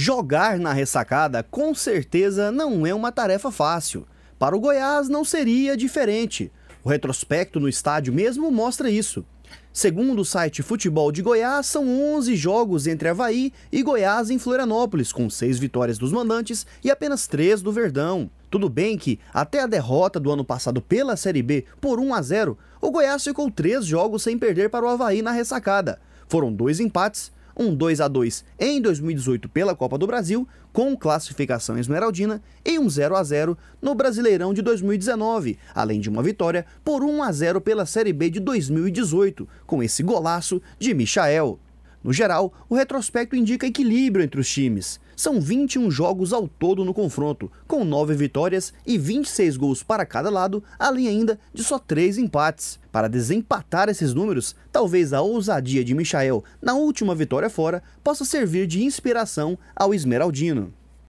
Jogar na ressacada com certeza não é uma tarefa fácil. Para o Goiás não seria diferente. O retrospecto no estádio mesmo mostra isso. Segundo o site Futebol de Goiás, são 11 jogos entre Havaí e Goiás em Florianópolis, com 6 vitórias dos mandantes e apenas 3 do Verdão. Tudo bem que, até a derrota do ano passado pela Série B por 1 a 0, o Goiás ficou 3 jogos sem perder para o Havaí na ressacada. Foram dois empates um 2 a 2 em 2018 pela Copa do Brasil, com classificação esmeraldina, e um 0 a 0 no Brasileirão de 2019, além de uma vitória por 1 a 0 pela Série B de 2018, com esse golaço de Michael. No geral, o retrospecto indica equilíbrio entre os times. São 21 jogos ao todo no confronto, com 9 vitórias e 26 gols para cada lado, além ainda de só 3 empates. Para desempatar esses números, talvez a ousadia de Michael na última vitória fora possa servir de inspiração ao Esmeraldino.